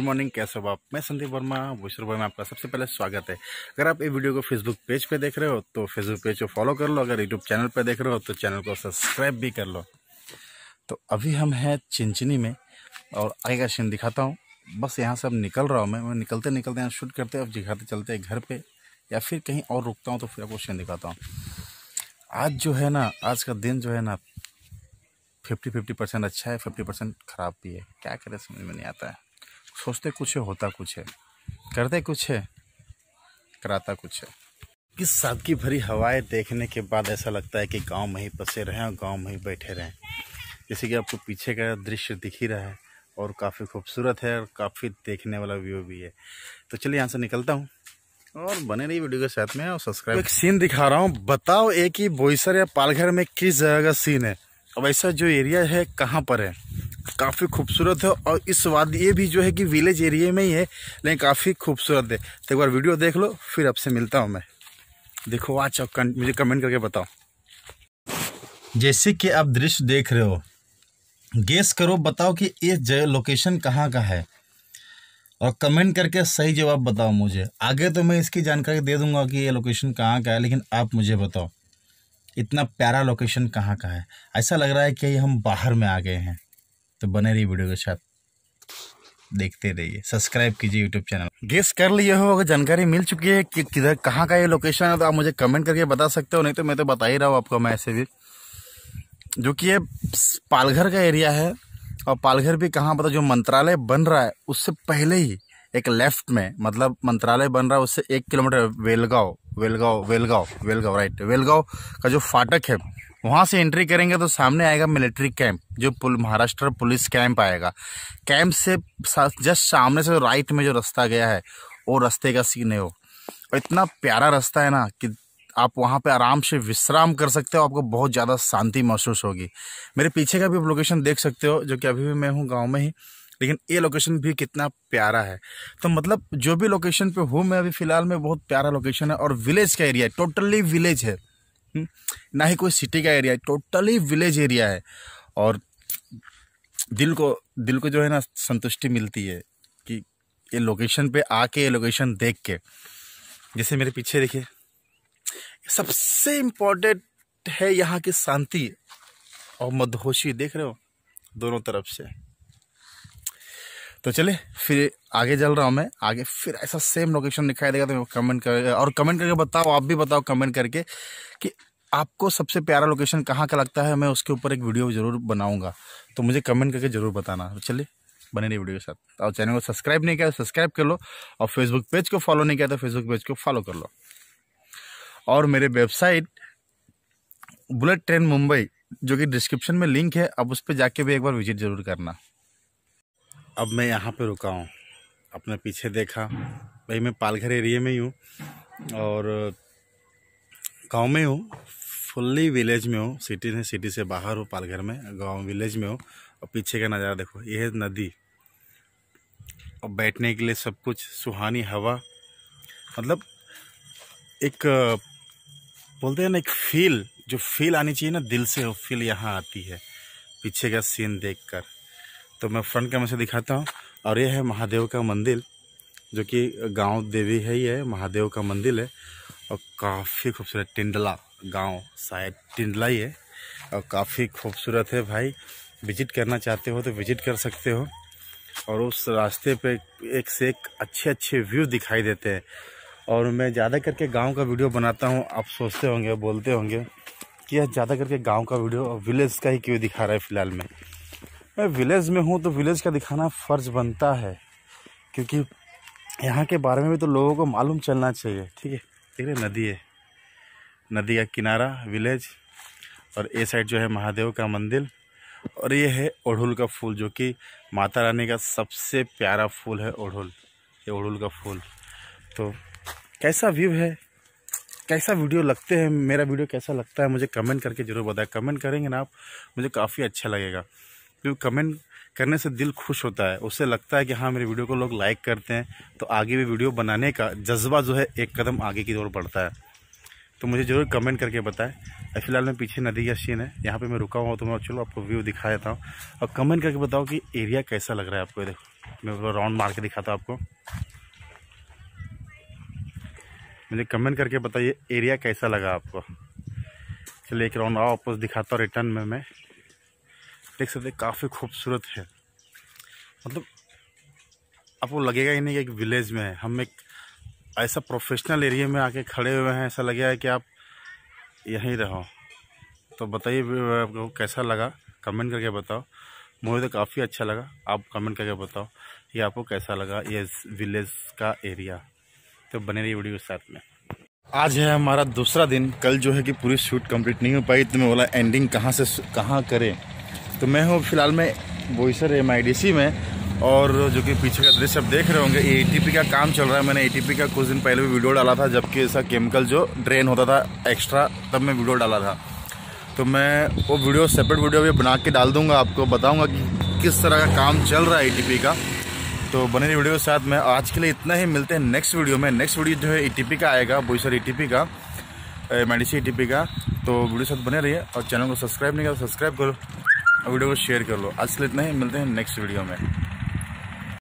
Good morning कैसे हो आप मैं संदीप वर्मा भूषर भाई में आपका सबसे पहले स्वागत है अगर आप ये वीडियो को फेसबुक पेज पे देख रहे हो तो फेसबुक पेज को फॉलो कर लो अगर यूट्यूब चैनल पे देख रहे हो तो चैनल को सब्सक्राइब भी कर लो तो अभी हम हैं चिंचनी में और आगे का सीन दिखाता हूँ बस यहाँ से अब निकल रहा हूँ मैं मैं निकलते निकलते यहाँ शूट करते अब दिखाते चलते घर पर या फिर कहीं और रुकता हूँ तो फिर आपको सीन दिखाता हूँ आज जो है ना आज का दिन जो है ना फिफ्टी फिफ्टी परसेंट अच्छा है फिफ्टी परसेंट ख़राब भी है क्या करें समझ में नहीं आता है सोचते कुछ है होता कुछ है करते कुछ है कराता कुछ है इस सादगी भरी हवाएं देखने के बाद ऐसा लगता है कि गांव में ही पसे रहें और गांव में ही बैठे रहें जैसे कि आपको पीछे का दृश्य दिख ही रहा है और काफ़ी खूबसूरत है और काफ़ी देखने वाला व्यू भी है तो चलिए यहाँ से निकलता हूँ और बने रही वीडियो के साथ में और सब्सक्राइब एक सीन दिखा रहा हूँ बताओ एक ही बोईसर या पालघर में किस जगह का सीन है अब ऐसा जो एरिया है कहाँ पर है काफ़ी खूबसूरत है और इस वादी ये भी जो है कि विलेज एरिया में ही है लेकिन काफ़ी खूबसूरत है तो एक बार वीडियो देख लो फिर आपसे मिलता हूँ मैं देखो आज मुझे कमेंट करके बताओ जैसे कि आप दृश्य देख रहे हो गेस करो बताओ कि ये जय लोकेशन कहाँ का है और कमेंट करके सही जवाब बताओ मुझे आगे तो मैं इसकी जानकारी दे दूंगा कि ये लोकेशन कहाँ का है लेकिन आप मुझे बताओ इतना प्यारा लोकेशन कहाँ का है ऐसा लग रहा है कि हम बाहर में आ गए हैं तो बने रहिए वीडियो के साथ देखते रहिए सब्सक्राइब कीजिए यूट्यूब चैनल गेस कर लिए हो अगर जानकारी मिल चुकी है कि किधर कहाँ का ये लोकेशन है तो आप मुझे कमेंट करके बता सकते हो नहीं तो मैं तो बता ही रहा हूँ आपको मैं ऐसे भी जो कि ये पालघर का एरिया है और पालघर भी कहाँ पता जो मंत्रालय बन रहा है उससे पहले ही एक लेफ्ट में मतलब मंत्रालय बन रहा है उससे एक किलोमीटर वेलगांव वेलगांव वेलगांव वेलगांव राइट वेलगांव का जो फाटक है वहाँ से एंट्री करेंगे तो सामने आएगा मिलिट्री कैंप जो पुल महाराष्ट्र पुलिस कैंप आएगा कैंप से जस्ट सामने से राइट में जो रास्ता गया है वो रास्ते का सीन है वो और इतना प्यारा रास्ता है ना कि आप वहाँ पे आराम से विश्राम कर सकते हो आपको बहुत ज़्यादा शांति महसूस होगी मेरे पीछे का भी आप लोकेशन देख सकते हो जो कि अभी भी मैं हूँ गाँव में ही लेकिन ये लोकेशन भी कितना प्यारा है तो मतलब जो भी लोकेशन पे हूँ मैं अभी फ़िलहाल में बहुत प्यारा लोकेशन है और विलेज का एरिया है टोटली विलेज है हम्म? ना ही कोई सिटी का एरिया है टोटली विलेज एरिया है और दिल को दिल को जो है ना संतुष्टि मिलती है कि ये लोकेशन पे आके ये लोकेशन देख के जैसे मेरे पीछे देखिए सबसे इम्पोर्टेंट है यहाँ की शांति और मधोशी देख रहे हो दोनों तरफ से तो चले फिर आगे चल रहा हूँ मैं आगे फिर ऐसा सेम लोकेशन दिखाई देगा तो कमेंट कर और कमेंट करके बताओ आप भी बताओ कमेंट करके कि आपको सबसे प्यारा लोकेशन कहाँ का लगता है मैं उसके ऊपर एक वीडियो ज़रूर बनाऊँगा तो मुझे कमेंट करके ज़रूर बताना तो चलिए बने रही वीडियो के साथ और चैनल को सब्सक्राइब नहीं किया सब्सक्राइब तो कर लो और फेसबुक पेज को फॉलो नहीं किया तो फेसबुक पेज को फॉलो कर लो और मेरे वेबसाइट बुलेट ट्रेन मुंबई जो कि डिस्क्रिप्शन में लिंक है अब उस पर जाके भी एक बार विजिट जरूर करना अब मैं यहाँ पे रुका हूँ अपने पीछे देखा भाई मैं पालघर एरिया में ही हूँ और गांव में हूँ फुल्ली विलेज में हूँ सिटी से सिटी से बाहर हूँ पालघर में गांव विलेज में हूँ और पीछे का नज़ारा देखो यह है नदी और बैठने के लिए सब कुछ सुहानी हवा मतलब एक बोलते हैं ना एक फील जो फील आनी चाहिए ना दिल से वो फील यहाँ आती है पीछे का सीन देखकर तो मैं फ्रंट कैमरे से दिखाता हूँ और ये है महादेव का मंदिर जो कि गांव देवी है ये महादेव का मंदिर है और काफ़ी खूबसूरत टिंडला गांव शायद टिंडला ही है और काफ़ी खूबसूरत है भाई विजिट करना चाहते हो तो विजिट कर सकते हो और उस रास्ते पे एक से एक अच्छे अच्छे व्यू दिखाई देते हैं और मैं ज़्यादा करके गांव का वीडियो बनाता हूँ आप सोचते होंगे बोलते होंगे कि यह ज़्यादा करके गाँव का वीडियो विलेज का ही क्यों दिखा रहा है फ़िलहाल में मैं विलेज में हूँ तो विलेज का दिखाना फ़र्ज बनता है क्योंकि यहाँ के बारे में भी तो लोगों को मालूम चलना चाहिए ठीक है देख रहे नदी है नदी का किनारा विलेज और ए साइड जो है महादेव का मंदिर और ये है ओढ़ुल का फूल जो कि माता रानी का सबसे प्यारा फूल है ओढ़ुल ये ओढ़ुल का फूल तो कैसा व्यू है कैसा वीडियो लगते हैं मेरा वीडियो कैसा लगता है मुझे कमेंट करके ज़रूर बताएं कमेंट करेंगे ना आप मुझे काफ़ी अच्छा लगेगा क्योंकि कमेंट करने से दिल खुश होता है उससे लगता है कि हाँ मेरे वीडियो को लोग लाइक करते हैं तो आगे भी वीडियो बनाने का जज्बा जो है एक कदम आगे की ओर बढ़ता है तो मुझे ज़रूर कमेंट करके बताएं फिलहाल मैं पीछे नदी का सीन है यहाँ पे मैं रुका हुआ तो मैं चलो आपको व्यू दिखा देता हूँ और कमेंट करके बताओ कि एरिया कैसा लग रहा है आपको देखो मैं राउंड मार के दिखाता हूँ आपको मुझे कमेंट करके बताइए एरिया कैसा लगा आपको चलिए एक राउंड आओ आपको दिखाता हूँ रिटर्न में मैं देख सकते काफ़ी खूबसूरत है मतलब आपको लगेगा ही नहीं कि एक विलेज में है हम एक ऐसा प्रोफेशनल एरिया में आके खड़े हुए हैं ऐसा है कि आप यहीं रहो तो बताइए आपको कैसा लगा कमेंट करके बताओ मुझे तो काफ़ी अच्छा लगा आप कमेंट करके बताओ कि आपको कैसा लगा ये विलेज का एरिया तो बने रही वीडियो साथ में आज है हमारा दूसरा दिन कल जो है कि पूरी शूट कंप्लीट नहीं हो पाई तो मैं बोला एंडिंग कहाँ से कहाँ करें तो मैं हूँ फिलहाल मैं बोईसर एम में और जो कि पीछे का दृश्य आप देख रहे होंगे ए का काम चल रहा है मैंने ए का कुछ दिन पहले भी वीडियो डाला था जबकि ऐसा केमिकल जो ड्रेन होता था एक्स्ट्रा तब मैं वीडियो डाला था तो मैं वो वीडियो सेपरेट वीडियो भी बना के डाल दूंगा आपको बताऊंगा कि किस तरह का काम चल रहा है ए का तो बने रही वीडियो के साथ मैं आज के लिए इतना ही मिलते हैं नेक्स्ट वीडियो में नेक्स्ट वीडियो जो है ए का आएगा बोईसर ए का मेडिसी ए का तो वीडियो साथ बने रही और चैनल को सब्सक्राइब नहीं करो तो सब्सक्राइब करो वीडियो को शेयर कर लो आज इतना ही मिलते हैं नेक्स्ट वीडियो में